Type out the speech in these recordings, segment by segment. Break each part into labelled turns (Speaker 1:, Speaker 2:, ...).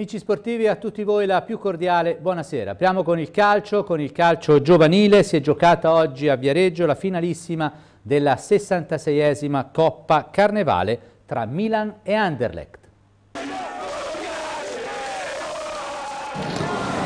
Speaker 1: Amici sportivi, a tutti voi la più cordiale buonasera. Apriamo con il calcio, con il calcio giovanile. Si è giocata oggi a Viareggio la finalissima della 66esima Coppa Carnevale tra Milan e Anderlecht.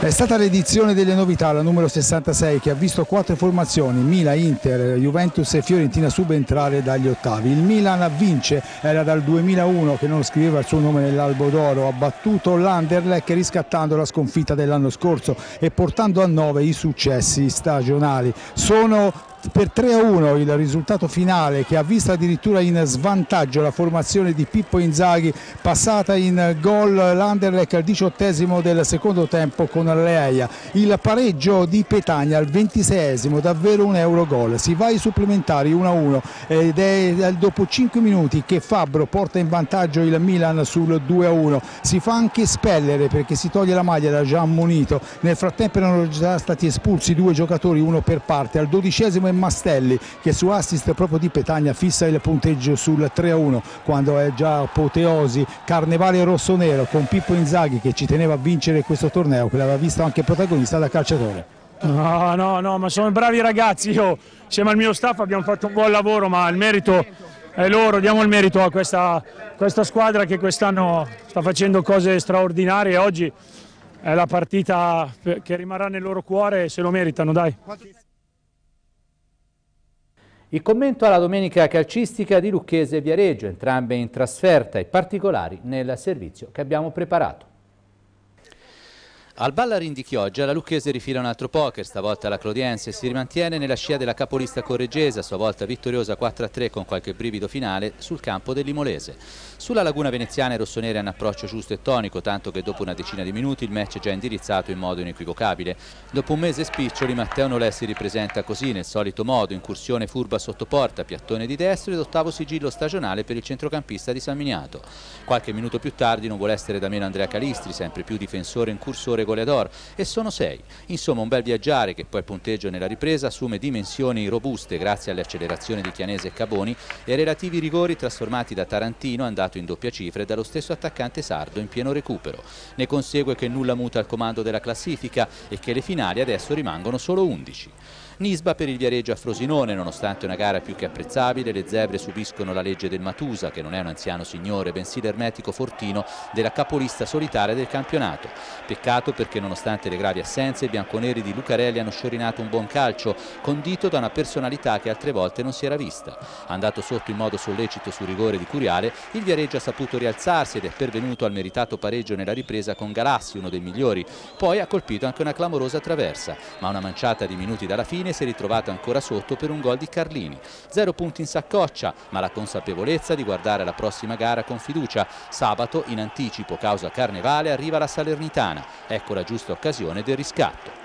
Speaker 2: È stata l'edizione delle novità, la numero 66, che ha visto quattro formazioni, Milan, Inter, Juventus e Fiorentina subentrare dagli ottavi. Il Milan vince, era dal 2001 che non scriveva il suo nome nell'albo d'oro, ha battuto l'Anderlecht riscattando la sconfitta dell'anno scorso e portando a nove i successi stagionali. Sono per 3 a 1 il risultato finale che ha visto addirittura in svantaggio la formazione di Pippo Inzaghi passata in gol l'Anderlecht al diciottesimo del secondo tempo con Leia il pareggio di Petagna al ventiseiesimo davvero un euro gol si va ai supplementari 1 a 1 ed è dopo 5 minuti che Fabbro porta in vantaggio il Milan sul 2 a 1 si fa anche spellere perché si toglie la maglia da Gian Monito nel frattempo erano già stati espulsi due giocatori uno per parte al dodicesimo Simone Mastelli che su assist proprio di Petagna fissa il punteggio sul 3-1 quando è già apoteosi Carnevale rosso-nero con Pippo Inzaghi che ci teneva a vincere questo torneo che l'aveva visto anche protagonista da calciatore. No, no, no, ma sono bravi ragazzi, io insieme al mio staff abbiamo fatto un buon lavoro, ma il merito è loro, diamo il merito a questa, questa squadra che quest'anno sta facendo cose straordinarie, oggi è la partita che rimarrà nel loro cuore e se lo meritano, dai. Il commento alla domenica
Speaker 1: calcistica di Lucchese e Viareggio, entrambe in trasferta e particolari nel servizio che abbiamo preparato. Al Ballarin di Chioggia la Lucchese rifila un altro poker, stavolta la Clodiense si rimantiene nella scia della capolista Correggese, a sua volta vittoriosa 4-3 con qualche brivido finale sul campo dell'Imolese. Sulla laguna veneziana i rossoneri hanno approccio giusto e tonico, tanto che dopo una decina di minuti il match è già indirizzato in modo inequivocabile. Dopo un mese spiccioli Matteo Nolè si ripresenta così, nel solito modo, incursione furba sotto porta, piattone di destra ed ottavo sigillo stagionale per il centrocampista di San Miniato. Qualche minuto più tardi non vuole essere da meno Andrea Calistri, sempre più difensore e incursore vincitore goleador e sono sei. Insomma un bel viaggiare che poi il punteggio nella ripresa assume dimensioni robuste grazie alle accelerazioni di Chianese e Caboni e ai relativi rigori trasformati da Tarantino andato in doppia cifra e dallo stesso attaccante sardo in pieno recupero. Ne consegue che nulla muta al comando della classifica e che le finali adesso rimangono solo 11. Nisba per il Viareggio a Frosinone, nonostante una gara più che apprezzabile, le zebre subiscono la legge del Matusa, che non è un anziano signore, bensì l'ermetico fortino della capolista solitaria del campionato. Peccato perché nonostante le gravi assenze, i bianconeri di Lucarelli hanno sciorinato un buon calcio, condito da una personalità che altre volte non si era vista. Andato sotto in modo sollecito sul rigore di Curiale, il Viareggio ha saputo rialzarsi ed è pervenuto al meritato pareggio nella ripresa con Galassi, uno dei migliori. Poi ha colpito anche una clamorosa traversa, ma una manciata di minuti dalla fine Catania si è ritrovata ancora sotto per un gol di Carlini. Zero punti in saccoccia, ma la consapevolezza di guardare la prossima gara con fiducia. Sabato, in anticipo causa Carnevale, arriva la Salernitana. Ecco la giusta occasione del riscatto.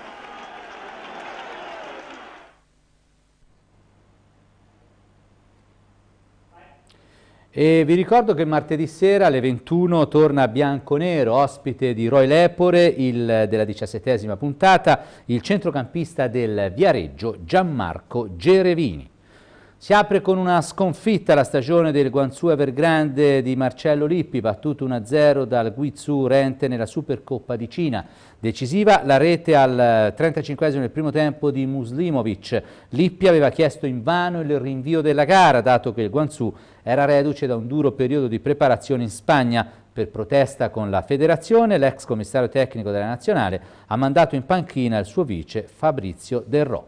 Speaker 1: E vi ricordo che martedì sera alle 21 torna Bianconero, ospite di Roy Lepore, il, della diciassettesima puntata, il centrocampista del Viareggio Gianmarco Gerevini. Si apre con una sconfitta la stagione del Guangzhou Evergrande di Marcello Lippi, battuto 1-0 dal Guizhou Rente nella Supercoppa di Cina. Decisiva la rete al 35 esimo del primo tempo di Muslimovic. Lippi aveva chiesto invano il rinvio della gara, dato che il Guangzhou era reduce da un duro periodo di preparazione in Spagna. Per protesta con la federazione, l'ex commissario tecnico della nazionale ha mandato in panchina il suo vice Fabrizio Del Derrò.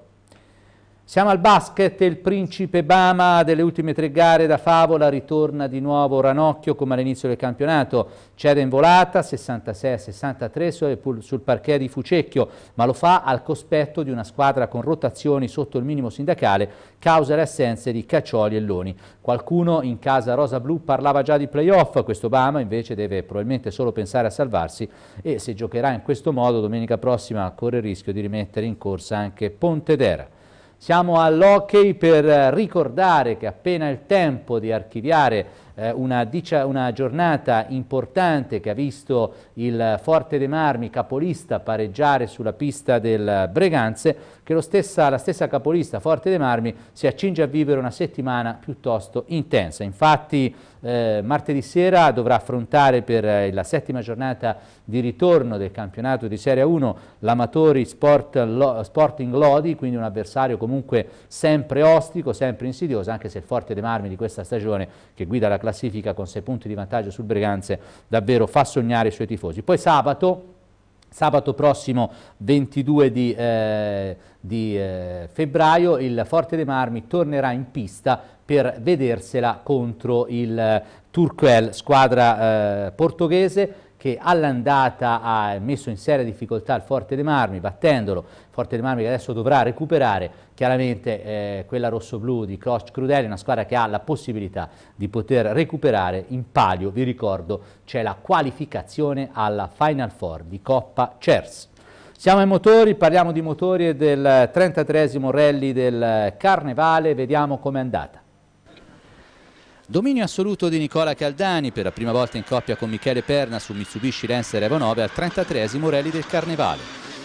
Speaker 1: Siamo al basket, il principe Bama delle ultime tre gare da favola ritorna di nuovo Ranocchio come all'inizio del campionato. Cede in volata 66-63 sul parquet di Fucecchio, ma lo fa al cospetto di una squadra con rotazioni sotto il minimo sindacale, causa le assenze di Caccioli e Loni. Qualcuno in casa Rosa Blu parlava già di playoff, questo Bama invece deve probabilmente solo pensare a salvarsi e se giocherà in questo modo domenica prossima corre il rischio di rimettere in corsa anche Pontedera. Siamo all'ok per eh, ricordare che appena il tempo di archiviare eh, una, una, giornata importante che ha visto il Forte dei Marmi capolista pareggiare sulla pista del Breganze, che stessa, la stessa capolista Forte dei Marmi si accinge a vivere una settimana piuttosto intensa. Infatti eh, martedì sera dovrà affrontare per eh, la settima giornata di ritorno del campionato di Serie 1 l'Amatori Sport Lo Sporting Lodi, quindi un avversario comunque sempre ostico, sempre insidioso, anche se il Forte De Marmi di questa stagione, che guida la classifica con sei punti di vantaggio sul Breganze, davvero fa sognare i suoi tifosi. Poi sabato Sabato prossimo 22 di, eh, di eh, febbraio il Forte dei Marmi tornerà in pista per vedersela contro il eh, Turquel, squadra eh, portoghese che all'andata ha messo in seria difficoltà il Forte dei Marmi, battendolo, Forte dei Marmi che adesso dovrà recuperare, chiaramente eh, quella rosso-blu di Croce Crudeli, una squadra che ha la possibilità di poter recuperare in palio, vi ricordo, c'è la qualificazione alla Final Four di Coppa CERS. Siamo ai motori, parliamo di motori e del 33 rally del Carnevale, vediamo com'è andata. Dominio assoluto di Nicola Caldani per la prima volta in coppia con Michele Perna su Mitsubishi Lancer Evo 9 al 33 esimo rally del Carnevale.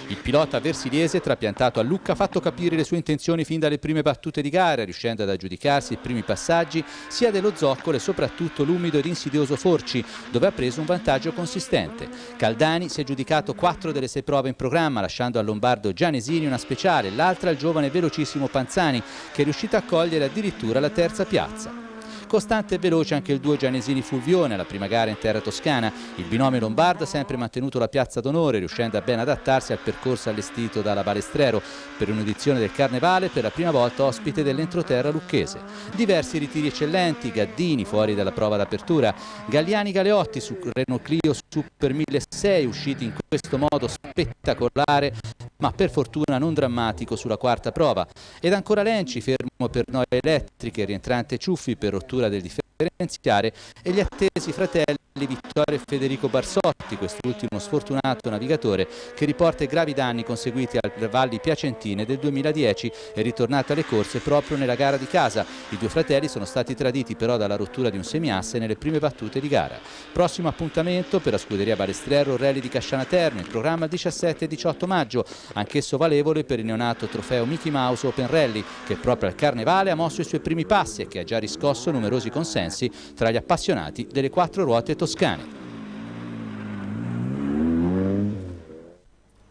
Speaker 1: Il pilota versiliese trapiantato a Lucca ha fatto capire le sue intenzioni fin dalle prime battute di gara, riuscendo ad aggiudicarsi i primi passaggi sia dello zoccolo e soprattutto l'umido ed insidioso Forci, dove ha preso un vantaggio consistente. Caldani si è giudicato quattro delle sei prove in programma, lasciando al lombardo Gianesini una speciale, l'altra al giovane velocissimo Panzani, che è riuscito a cogliere addirittura la terza piazza. Costante e veloce anche il 2 Gianesini Fulvione alla prima gara in terra toscana. Il binomio Lombardo ha sempre mantenuto la piazza d'onore, riuscendo a ben adattarsi al percorso allestito dalla Balestrero per un'edizione del Carnevale per la prima volta ospite dell'entroterra lucchese. Diversi ritiri eccellenti, Gaddini fuori dalla prova d'apertura, Galliani Galeotti su Renault Clio Super 1600 usciti in questo modo spettacolare ma per fortuna non drammatico sulla quarta prova. Ed ancora Lenci, fermo per noie elettriche, rientrante Ciuffi per rottura del differenziare e gli attesi fratelli le vittorie Federico Barsotti, quest'ultimo sfortunato navigatore che riporta i gravi danni conseguiti al valli piacentine del 2010 e ritornato alle corse proprio nella gara di casa. I due fratelli sono stati traditi però dalla rottura di un semiasse nelle prime battute di gara. Prossimo appuntamento per la scuderia Balestrero Rally di Casciana Terme, il programma 17 e 18 maggio, anch'esso valevole per il neonato trofeo Mickey Mouse Open Rally che proprio al Carnevale ha mosso i suoi primi passi e che ha già riscosso numerosi consensi tra gli appassionati delle quattro ruote totali toscane.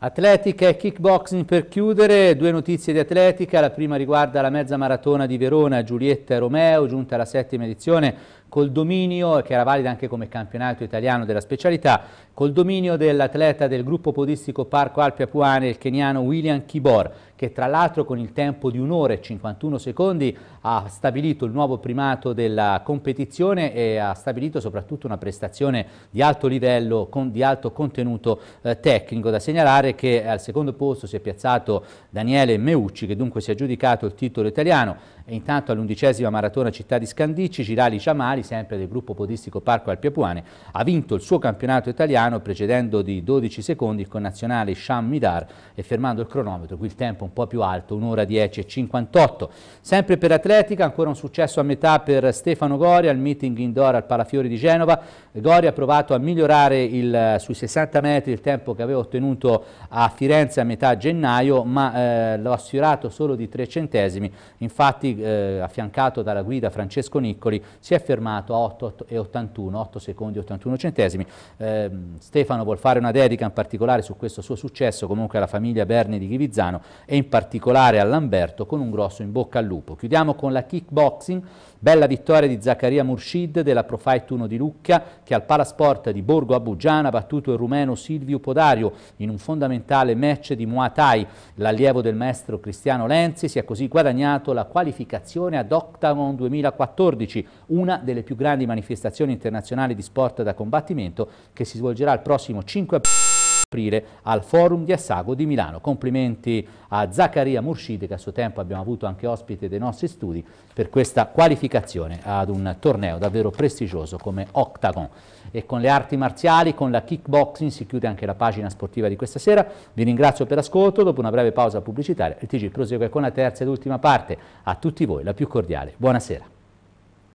Speaker 1: Atletica e kickboxing per chiudere, due notizie di atletica, la prima riguarda la mezza maratona di Verona, Giulietta e Romeo, giunta alla settima edizione col dominio, che era valida anche come campionato italiano della specialità, col dominio dell'atleta del gruppo podistico Parco Alpi Apuane, il keniano William Kibor, che tra l'altro con il tempo di un'ora e 51 secondi ha stabilito il nuovo primato della competizione e ha stabilito soprattutto una prestazione di alto livello, con, di alto contenuto eh, tecnico. Da segnalare che al secondo posto si è piazzato Daniele Meucci, che dunque si è aggiudicato il titolo italiano, e intanto all'undicesima maratona città di Scandicci, Girali Ciamali sempre del gruppo podistico Parco Alpiapuane, ha vinto il suo campionato italiano precedendo di 12 secondi il connazionale Sham Midar e fermando il cronometro, qui il tempo un po' più alto, 1 ora 10 e 58. Sempre per atletica, ancora un successo a metà per Stefano Gori al meeting indoor al Palafiori di Genova. Gori ha provato a migliorare il, sui 60 metri il tempo che aveva ottenuto a Firenze a metà gennaio, ma eh, lo ha sfiorato solo di 3 centesimi. Infatti, eh, affiancato dalla guida Francesco Niccoli, si è fermato fermato a 8,81, 8 secondi e 81 centesimi. Eh, Stefano vuol fare una dedica in particolare su questo suo successo, comunque alla famiglia Berni di Ghivizzano e in particolare a Lamberto con un grosso in bocca al lupo. Chiudiamo con la kickboxing, bella vittoria di Zaccaria Murshid della Profight 1 di Lucca che al Palasport di Borgo Abugiana ha battuto il rumeno Silvio Podario in un fondamentale match di Muay Thai. L'allievo del maestro Cristiano Lenzi si è così guadagnato la qualificazione ad Octagon 2014, una delle delle più grandi manifestazioni internazionali di sport da combattimento che si svolgerà il prossimo 5 aprile al Forum di Assago di Milano. Complimenti a Zaccaria Murshid che a suo tempo abbiamo avuto anche ospite dei nostri studi per questa qualificazione ad un torneo davvero prestigioso come Octagon. E con le arti marziali, con la kickboxing si chiude anche la pagina sportiva di questa sera. Vi ringrazio per l'ascolto, dopo una breve pausa pubblicitaria il TG prosegue con la terza ed ultima parte. A tutti voi la più cordiale. Buonasera.